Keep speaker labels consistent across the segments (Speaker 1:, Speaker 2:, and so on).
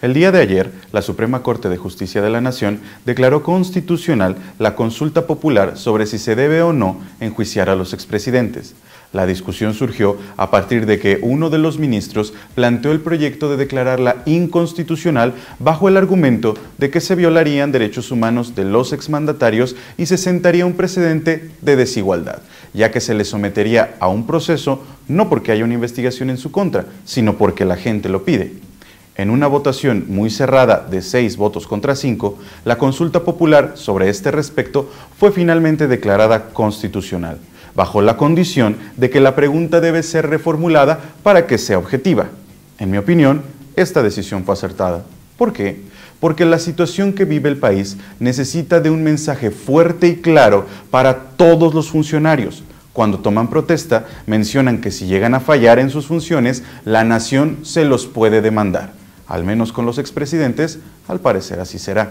Speaker 1: El día de ayer, la Suprema Corte de Justicia de la Nación declaró constitucional la consulta popular sobre si se debe o no enjuiciar a los expresidentes. La discusión surgió a partir de que uno de los ministros planteó el proyecto de declararla inconstitucional bajo el argumento de que se violarían derechos humanos de los exmandatarios y se sentaría un precedente de desigualdad, ya que se les sometería a un proceso no porque haya una investigación en su contra, sino porque la gente lo pide. En una votación muy cerrada de seis votos contra cinco, la consulta popular sobre este respecto fue finalmente declarada constitucional, bajo la condición de que la pregunta debe ser reformulada para que sea objetiva. En mi opinión, esta decisión fue acertada. ¿Por qué? Porque la situación que vive el país necesita de un mensaje fuerte y claro para todos los funcionarios, cuando toman protesta, mencionan que si llegan a fallar en sus funciones, la nación se los puede demandar al menos con los expresidentes, al parecer así será.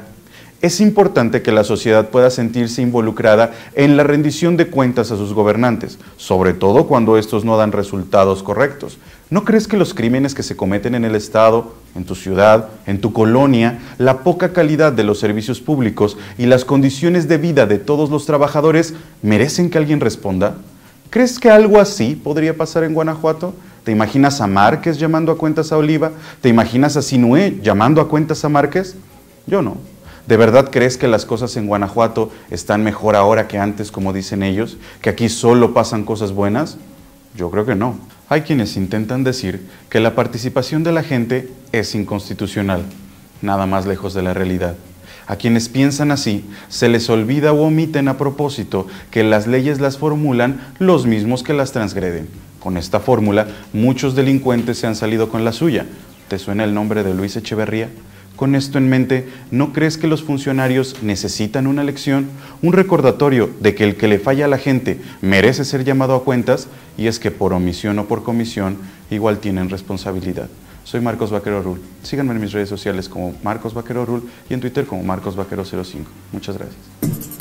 Speaker 1: Es importante que la sociedad pueda sentirse involucrada en la rendición de cuentas a sus gobernantes, sobre todo cuando estos no dan resultados correctos. ¿No crees que los crímenes que se cometen en el Estado, en tu ciudad, en tu colonia, la poca calidad de los servicios públicos y las condiciones de vida de todos los trabajadores merecen que alguien responda? ¿Crees que algo así podría pasar en Guanajuato? ¿Te imaginas a Márquez llamando a cuentas a Oliva? ¿Te imaginas a Sinué llamando a cuentas a Márquez? Yo no. ¿De verdad crees que las cosas en Guanajuato están mejor ahora que antes, como dicen ellos? ¿Que aquí solo pasan cosas buenas? Yo creo que no. Hay quienes intentan decir que la participación de la gente es inconstitucional, nada más lejos de la realidad. A quienes piensan así, se les olvida o omiten a propósito que las leyes las formulan los mismos que las transgreden. Con esta fórmula, muchos delincuentes se han salido con la suya. ¿Te suena el nombre de Luis Echeverría? Con esto en mente, ¿no crees que los funcionarios necesitan una lección, un recordatorio de que el que le falla a la gente merece ser llamado a cuentas? Y es que por omisión o por comisión, igual tienen responsabilidad. Soy Marcos Vaquero Rul. Síganme en mis redes sociales como Marcos Vaquero Rul y en Twitter como Marcos Vaquero 05. Muchas gracias.